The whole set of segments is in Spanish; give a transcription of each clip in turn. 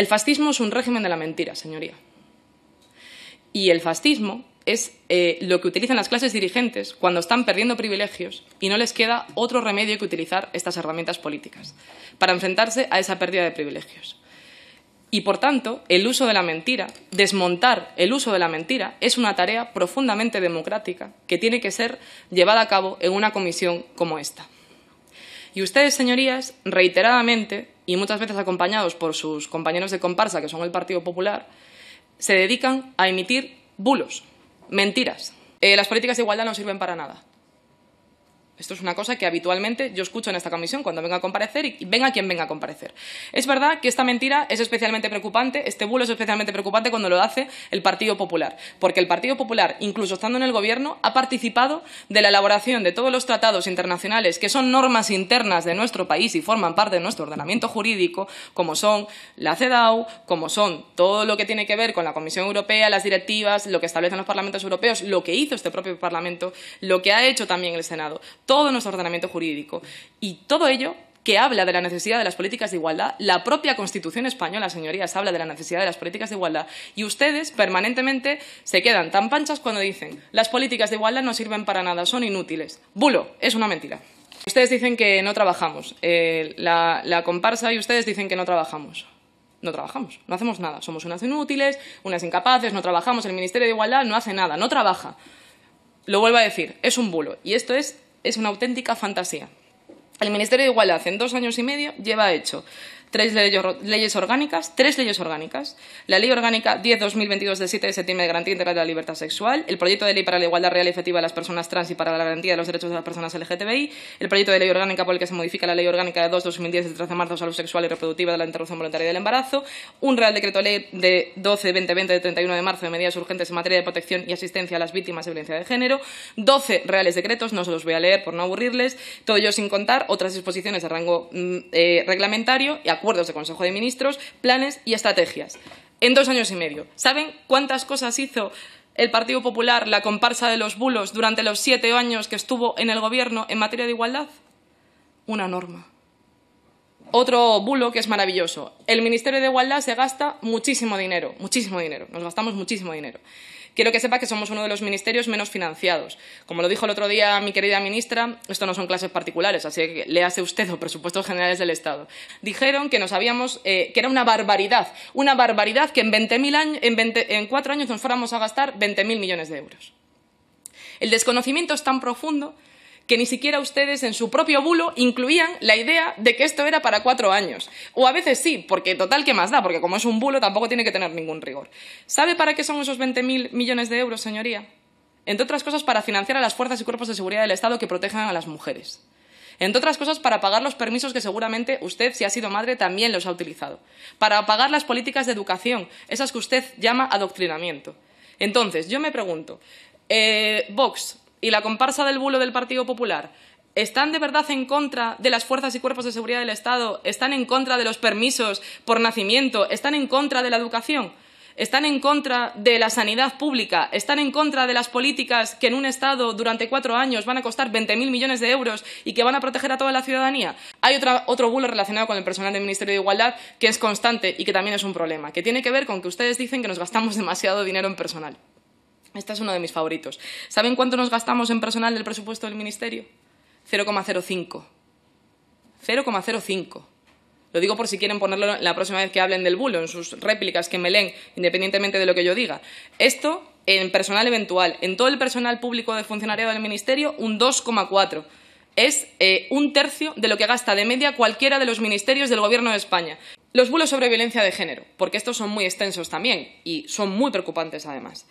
El fascismo es un régimen de la mentira, señoría. Y el fascismo es eh, lo que utilizan las clases dirigentes cuando están perdiendo privilegios y no les queda otro remedio que utilizar estas herramientas políticas para enfrentarse a esa pérdida de privilegios. Y por tanto, el uso de la mentira, desmontar el uso de la mentira, es una tarea profundamente democrática que tiene que ser llevada a cabo en una comisión como esta. Y ustedes, señorías, reiteradamente y muchas veces acompañados por sus compañeros de comparsa, que son el Partido Popular, se dedican a emitir bulos, mentiras. Eh, las políticas de igualdad no sirven para nada. Esto es una cosa que habitualmente yo escucho en esta comisión cuando venga a comparecer y venga quien venga a comparecer. Es verdad que esta mentira es especialmente preocupante, este bulo es especialmente preocupante cuando lo hace el Partido Popular, porque el Partido Popular, incluso estando en el Gobierno, ha participado de la elaboración de todos los tratados internacionales que son normas internas de nuestro país y forman parte de nuestro ordenamiento jurídico, como son la CEDAW, como son todo lo que tiene que ver con la Comisión Europea, las directivas, lo que establecen los parlamentos europeos, lo que hizo este propio Parlamento, lo que ha hecho también el Senado todo nuestro ordenamiento jurídico. Y todo ello que habla de la necesidad de las políticas de igualdad, la propia Constitución española, señorías, habla de la necesidad de las políticas de igualdad, y ustedes permanentemente se quedan tan panchas cuando dicen las políticas de igualdad no sirven para nada, son inútiles. Bulo, es una mentira. Ustedes dicen que no trabajamos, eh, la, la comparsa y ustedes dicen que no trabajamos no trabajamos, no hacemos nada. Somos unas inútiles, unas incapaces, no trabajamos. El Ministerio de Igualdad no hace nada, no trabaja. Lo vuelvo a decir, es un bulo. Y esto es es una auténtica fantasía. El Ministerio de Igualdad en dos años y medio lleva hecho tres leyes, orgánicas, tres leyes orgánicas, la Ley Orgánica 10-2022 del 7 de septiembre de Garantía Integral de la Libertad Sexual, el Proyecto de Ley para la Igualdad Real y Efectiva de las Personas Trans y para la Garantía de los Derechos de las Personas LGTBI, el Proyecto de Ley Orgánica por el que se modifica la Ley Orgánica de 2-2010 del 13 de marzo de Salud Sexual y Reproductiva de la Interrupción Voluntaria del Embarazo, un Real Decreto Ley de 12-2020 del 31 de marzo de Medidas Urgentes en materia de protección y asistencia a las víctimas de violencia de género, 12 reales decretos, no se los voy a leer por no aburrirles, todo ello sin contar otras disposiciones de rango mm, eh, reglamentario y acuerdos de Consejo de Ministros, planes y estrategias. En dos años y medio. ¿Saben cuántas cosas hizo el Partido Popular, la comparsa de los bulos, durante los siete años que estuvo en el Gobierno en materia de igualdad? Una norma. Otro bulo que es maravilloso. El Ministerio de Igualdad se gasta muchísimo dinero, muchísimo dinero. Nos gastamos muchísimo dinero. Quiero que sepa que somos uno de los ministerios menos financiados. Como lo dijo el otro día mi querida ministra, esto no son clases particulares, así que léase usted los presupuestos generales del Estado. Dijeron que nos habíamos, eh, que era una barbaridad, una barbaridad que en, años, en, en cuatro años nos fuéramos a gastar 20.000 millones de euros. El desconocimiento es tan profundo que ni siquiera ustedes en su propio bulo incluían la idea de que esto era para cuatro años. O a veces sí, porque total, ¿qué más da? Porque como es un bulo tampoco tiene que tener ningún rigor. ¿Sabe para qué son esos 20.000 millones de euros, señoría? Entre otras cosas, para financiar a las fuerzas y cuerpos de seguridad del Estado que protejan a las mujeres. Entre otras cosas, para pagar los permisos que seguramente usted, si ha sido madre, también los ha utilizado. Para pagar las políticas de educación, esas que usted llama adoctrinamiento. Entonces, yo me pregunto, eh, Vox, y la comparsa del bulo del Partido Popular ¿Están de verdad en contra de las fuerzas y cuerpos de seguridad del Estado? ¿Están en contra de los permisos por nacimiento? ¿Están en contra de la educación? ¿Están en contra de la sanidad pública? ¿Están en contra de las políticas que en un Estado durante cuatro años van a costar 20.000 millones de euros y que van a proteger a toda la ciudadanía? Hay otra, otro bulo relacionado con el personal del Ministerio de Igualdad que es constante y que también es un problema, que tiene que ver con que ustedes dicen que nos gastamos demasiado dinero en personal. Este es uno de mis favoritos. ¿Saben cuánto nos gastamos en personal del presupuesto del Ministerio? 0,05. 0,05. Lo digo por si quieren ponerlo la próxima vez que hablen del bulo, en sus réplicas que me leen, independientemente de lo que yo diga. Esto en personal eventual, en todo el personal público de funcionariado del Ministerio, un 2,4. Es eh, un tercio de lo que gasta de media cualquiera de los ministerios del Gobierno de España. Los bulos sobre violencia de género, porque estos son muy extensos también y son muy preocupantes además.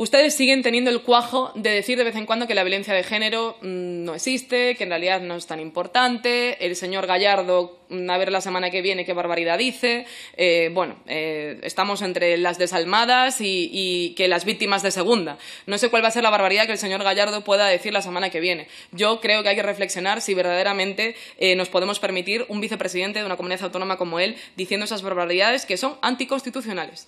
Ustedes siguen teniendo el cuajo de decir de vez en cuando que la violencia de género mm, no existe, que en realidad no es tan importante. El señor Gallardo, mm, a ver la semana que viene qué barbaridad dice. Eh, bueno, eh, estamos entre las desalmadas y, que las víctimas de segunda. No sé cuál va a ser la barbaridad que el señor Gallardo pueda decir la semana que viene. Yo creo que hay que reflexionar si verdaderamente eh, nos podemos permitir un vicepresidente de una comunidad autónoma como él diciendo esas barbaridades que son anticonstitucionales.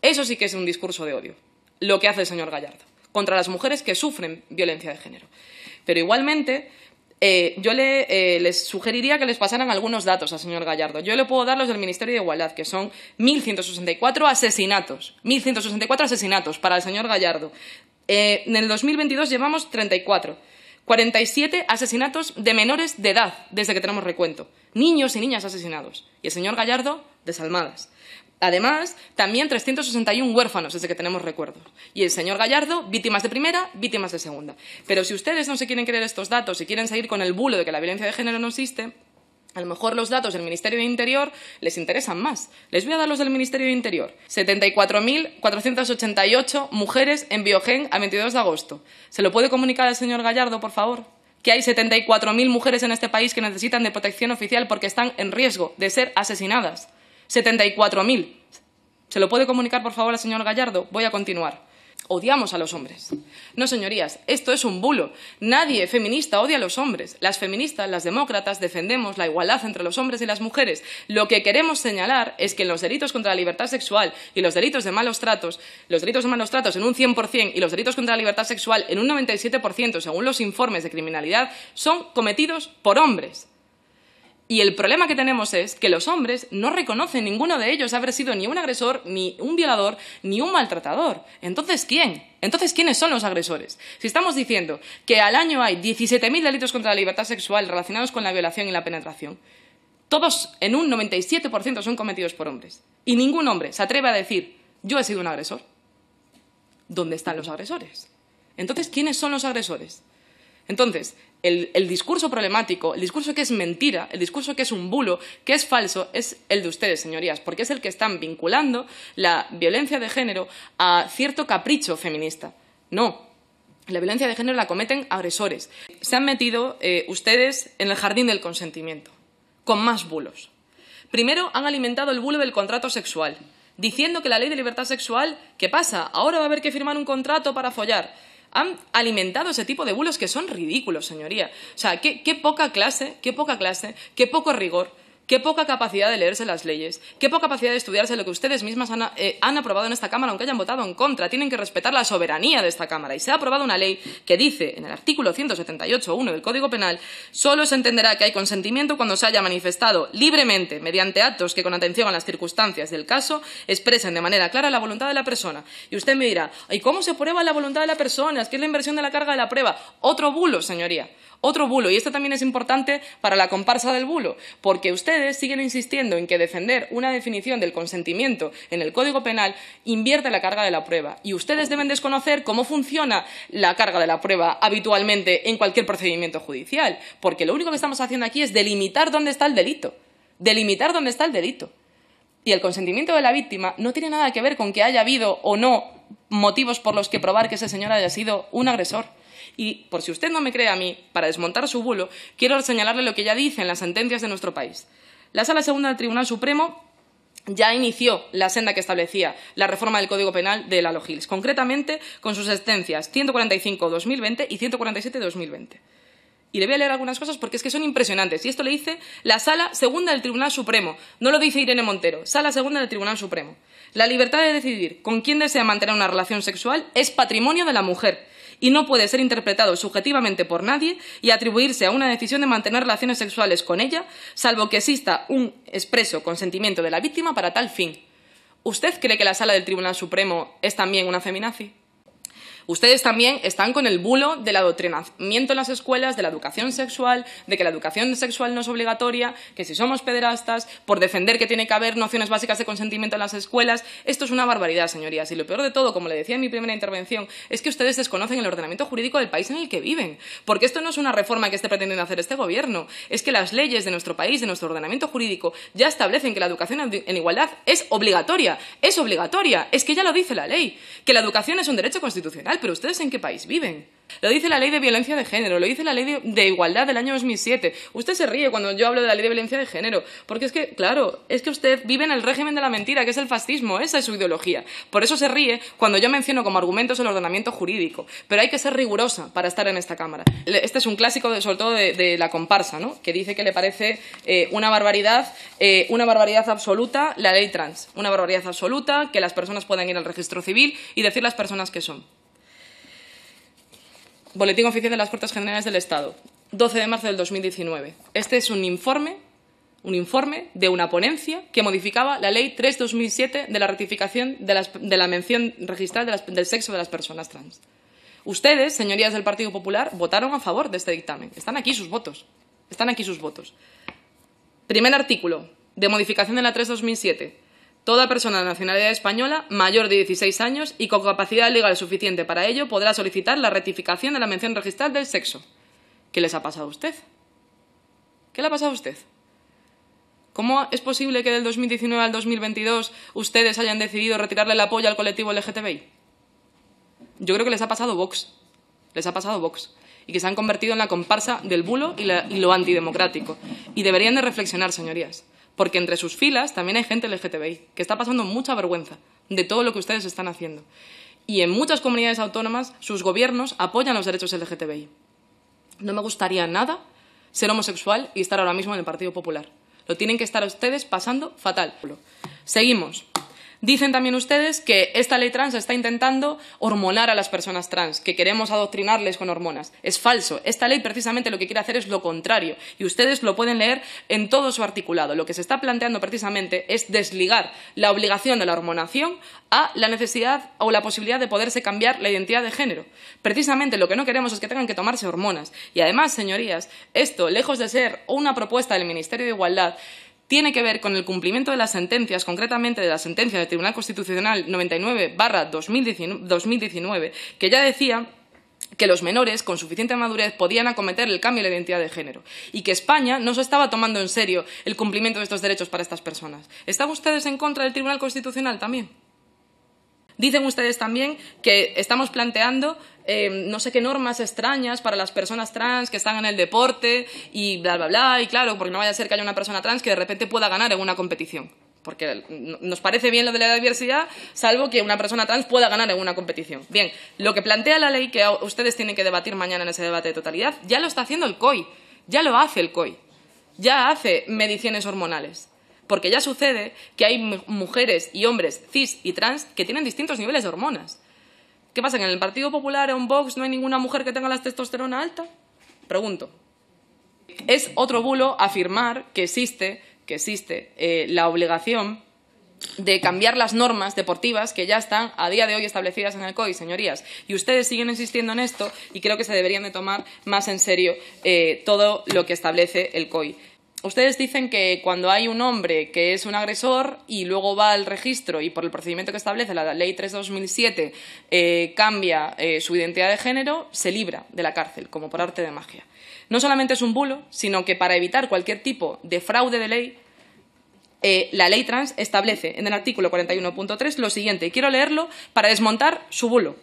Eso sí que es un discurso de odio lo que hace el señor Gallardo contra las mujeres que sufren violencia de género. Pero igualmente, eh, yo le, eh, les sugeriría que les pasaran algunos datos al señor Gallardo. Yo le puedo dar los del Ministerio de Igualdad, que son 1.164 asesinatos. 1.164 asesinatos para el señor Gallardo. Eh, en el 2022 llevamos 34. 47 asesinatos de menores de edad desde que tenemos recuento. Niños y niñas asesinados. Y el señor Gallardo, desalmadas. Además, también 361 huérfanos desde que tenemos recuerdo. Y el señor Gallardo, víctimas de primera, víctimas de segunda. Pero si ustedes no se quieren creer estos datos y quieren seguir con el bulo de que la violencia de género no existe, a lo mejor los datos del Ministerio de Interior les interesan más. Les voy a dar los del Ministerio de Interior. 74.488 mujeres en Biogen a 22 de agosto. ¿Se lo puede comunicar al señor Gallardo, por favor? que hay 74.000 mujeres en este país que necesitan de protección oficial porque están en riesgo de ser asesinadas. 74.000. ¿Se lo puede comunicar, por favor, al señor Gallardo? Voy a continuar. Odiamos a los hombres. No, señorías, esto es un bulo. Nadie feminista odia a los hombres. Las feministas, las demócratas, defendemos la igualdad entre los hombres y las mujeres. Lo que queremos señalar es que en los delitos contra la libertad sexual y los delitos de malos tratos, los delitos de malos tratos en un 100% y los delitos contra la libertad sexual en un 97%, según los informes de criminalidad, son cometidos por hombres. Y el problema que tenemos es que los hombres no reconocen ninguno de ellos haber sido ni un agresor, ni un violador, ni un maltratador. Entonces, ¿quién? Entonces, ¿quiénes son los agresores? Si estamos diciendo que al año hay 17.000 delitos contra la libertad sexual relacionados con la violación y la penetración, todos en un 97% son cometidos por hombres. Y ningún hombre se atreve a decir, yo he sido un agresor. ¿Dónde están los agresores? Entonces, ¿quiénes son los agresores? Entonces, el, discurso problemático, el discurso que es mentira, el discurso que es un bulo, que es falso, es el de ustedes, señorías, porque es el que están vinculando la violencia de género a cierto capricho feminista. No, la violencia de género la cometen agresores. Se han metido eh, ustedes en el jardín del consentimiento, con más bulos. Primero han alimentado el bulo del contrato sexual, diciendo que la ley de libertad sexual, ¿qué pasa? Ahora va a haber que firmar un contrato para follar han alimentado ese tipo de bulos que son ridículos, señoría. O sea, qué, qué poca clase, qué poca clase, qué poco rigor Qué poca capacidad de leerse las leyes, qué poca capacidad de estudiarse lo que ustedes mismas eh, han, aprobado en esta Cámara, aunque hayan votado en contra. Tienen que respetar la soberanía de esta Cámara. Y se ha aprobado una ley que dice, en el artículo 178.1 del Código Penal, solo se entenderá que hay consentimiento cuando se haya manifestado libremente, mediante actos que con atención a las circunstancias del caso expresen de manera clara la voluntad de la persona. Y usted me dirá, ¿y cómo se prueba la voluntad de la persona? Es que es la inversión de la carga de la prueba. Otro bulo, señoría. Otro bulo. Y esto también es importante para la comparsa del bulo, porque ustedes siguen insistiendo en que defender una definición del consentimiento en el Código Penal invierte la carga de la prueba. Y ustedes deben desconocer cómo funciona la carga de la prueba habitualmente en cualquier procedimiento judicial, porque lo único que estamos haciendo aquí es delimitar dónde está el delito. Delimitar dónde está el delito. Y el consentimiento de la víctima no tiene nada que ver con que haya habido o no motivos por los que probar que ese señor haya sido un agresor. Y por si usted no me cree a mí, para desmontar su bulo, quiero señalarle lo que ya dice en las sentencias de nuestro país. La Sala Segunda del Tribunal Supremo ya inició la senda que establecía la reforma del Código Penal de la Giles, concretamente con sus sentencias 145-2020 y 147-2020. Y le voy a leer algunas cosas porque es que son impresionantes. Y esto le dice la Sala Segunda del Tribunal Supremo. No lo dice Irene Montero. Sala Segunda del Tribunal Supremo. La libertad de decidir con quién desea mantener una relación sexual es patrimonio de la mujer y no puede ser interpretado subjetivamente por nadie y atribuirse a una decisión de mantener relaciones sexuales con ella, salvo que exista un expreso consentimiento de la víctima para tal fin. ¿Usted cree que la sala del Tribunal Supremo es también una feminazi? Ustedes también están con el bulo del adoctrinamiento en las escuelas, de la educación sexual, de que la educación sexual no es obligatoria, que si somos pederastas, por defender que tiene que haber nociones básicas de consentimiento en las escuelas. Esto es una barbaridad, señorías. Y lo peor de todo, como le decía en mi primera intervención, es que ustedes desconocen el ordenamiento jurídico del país en el que viven. Porque esto no es una reforma que esté pretendiendo hacer este gobierno. Es que las leyes de nuestro país, de nuestro ordenamiento jurídico, ya establecen que la educación en igualdad es obligatoria. Es obligatoria. Es que ya lo dice la ley. Que la educación es un derecho constitucional pero ¿ustedes en qué país viven? Lo dice la ley de violencia de género, lo dice la ley de, igualdad del año 2007. Usted se ríe cuando yo hablo de la ley de violencia de género, porque es que, claro, es que usted vive en el régimen de la mentira, que es el fascismo, esa es su ideología. Por eso se ríe cuando yo menciono como argumentos el ordenamiento jurídico. Pero hay que ser rigurosa para estar en esta Cámara. Este es un clásico, de, sobre todo de, la comparsa, ¿no? que dice que le parece eh, una barbaridad, eh, una barbaridad absoluta la ley trans, una barbaridad absoluta que las personas puedan ir al registro civil y decir las personas que son. Boletín Oficial de las Cortes Generales del Estado, 12 de marzo del 2019. Este es un informe, un informe de una ponencia que modificaba la Ley 3-2007 de la ratificación de, la mención registral del sexo de las personas trans. Ustedes, señorías del Partido Popular, votaron a favor de este dictamen. Están aquí sus votos. Están aquí sus votos. Primer artículo de modificación de la 3-2007 Toda persona de nacionalidad española mayor de 16 años y con capacidad legal suficiente para ello podrá solicitar la rectificación de la mención registral del sexo. ¿Qué les ha pasado a usted? ¿Qué le ha pasado a usted? ¿Cómo es posible que del 2019 al 2022 ustedes hayan decidido retirarle el apoyo al colectivo LGTBI? Yo creo que les ha pasado Vox. Les ha pasado Vox. Y que se han convertido en la comparsa del bulo y, y lo antidemocrático. Y deberían de reflexionar, señorías porque entre sus filas también hay gente LGTBI, que está pasando mucha vergüenza de todo lo que ustedes están haciendo. Y en muchas comunidades autónomas sus gobiernos apoyan los derechos LGTBI. No me gustaría nada ser homosexual y estar ahora mismo en el Partido Popular. Lo tienen que estar ustedes pasando fatal. Seguimos. Dicen también ustedes que esta ley trans está intentando hormonar a las personas trans, que queremos adoctrinarles con hormonas. Es falso. Esta ley precisamente lo que quiere hacer es lo contrario. Y ustedes lo pueden leer en todo su articulado. Lo que se está planteando precisamente es desligar la obligación de la hormonación a la necesidad o la posibilidad de poderse cambiar la identidad de género. Precisamente lo que no queremos es que tengan que tomarse hormonas. Y además, señorías, esto, lejos de ser una propuesta del Ministerio de Igualdad, tiene que ver con el cumplimiento de las sentencias, concretamente de la sentencia del Tribunal Constitucional 99-2019, que ya decía que los menores con suficiente madurez podían acometer el cambio de la identidad de género y que España no se estaba tomando en serio el cumplimiento de estos derechos para estas personas. ¿Están ustedes en contra del Tribunal Constitucional también? Dicen ustedes también que estamos planteando eh, no sé qué normas extrañas para las personas trans que están en el deporte y bla, bla, bla, y claro, porque no vaya a ser que haya una persona trans que de repente pueda ganar en una competición. Porque nos parece bien lo de la diversidad, salvo que una persona trans pueda ganar en una competición. Bien, lo que plantea la ley que ustedes tienen que debatir mañana en ese debate de totalidad, ya lo está haciendo el COI, ya lo hace el COI, ya hace mediciones hormonales. Porque ya sucede que hay mujeres y hombres cis y trans que tienen distintos niveles de hormonas. ¿Qué pasa? ¿Que en el Partido Popular, en Vox, no hay ninguna mujer que tenga la testosterona alta? Pregunto. Es otro bulo afirmar que existe, que existe eh, la obligación de cambiar las normas deportivas que ya están a día de hoy establecidas en el COI, señorías. Y ustedes siguen insistiendo en esto y creo que se deberían de tomar más en serio eh, todo lo que establece el COI ustedes dicen que cuando hay un hombre que es un agresor y luego va al registro y por el procedimiento que establece la ley 3-2007 eh, cambia eh, su identidad de género, se libra de la cárcel, como por arte de magia. No solamente es un bulo, sino que para evitar cualquier tipo de fraude de ley, eh, la ley trans establece en el artículo 41.3 lo siguiente, y quiero leerlo para desmontar su bulo.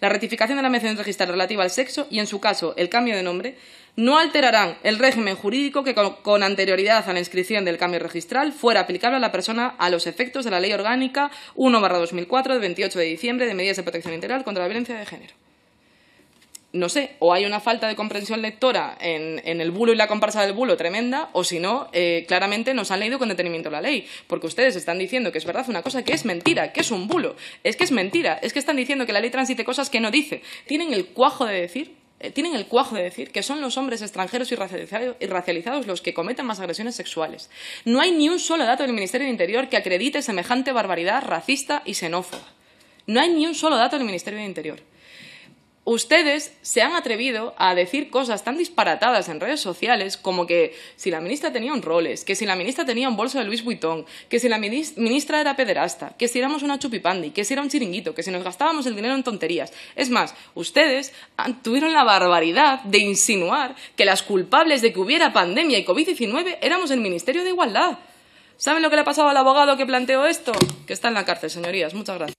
La rectificación de la mención registral relativa al sexo y, en su caso, el cambio de nombre no alterarán el régimen jurídico que con, anterioridad a la inscripción del cambio registral fuera aplicable a la persona a los efectos de la Ley Orgánica 1-2004 de 28 de diciembre de medidas de protección integral contra la violencia de género. No sé, o hay una falta de comprensión lectora en, el bulo y la comparsa del bulo tremenda, o si no, eh, claramente nos han leído con detenimiento la ley, porque ustedes están diciendo que es verdad una cosa que es mentira, que es un bulo, es que es mentira, es que están diciendo que la ley transite cosas que no dice. ¿Tienen el cuajo de decir eh, tienen el cuajo de decir que son los hombres extranjeros y, y racializados los que cometen más agresiones sexuales. No hay ni un solo dato del Ministerio del Interior que acredite semejante barbaridad racista y xenófoba. No hay ni un solo dato del Ministerio del Interior ustedes se han atrevido a decir cosas tan disparatadas en redes sociales como que si la ministra tenía un roles, que si la ministra tenía un bolso de Luis Vuitton, que si la ministra era pederasta, que si éramos una chupipandi, que si era un chiringuito, que si nos gastábamos el dinero en tonterías. Es más, ustedes tuvieron la barbaridad de insinuar que las culpables de que hubiera pandemia y COVID-19 éramos el Ministerio de Igualdad. ¿Saben lo que le ha pasado al abogado que planteó esto? Que está en la cárcel, señorías. Muchas gracias.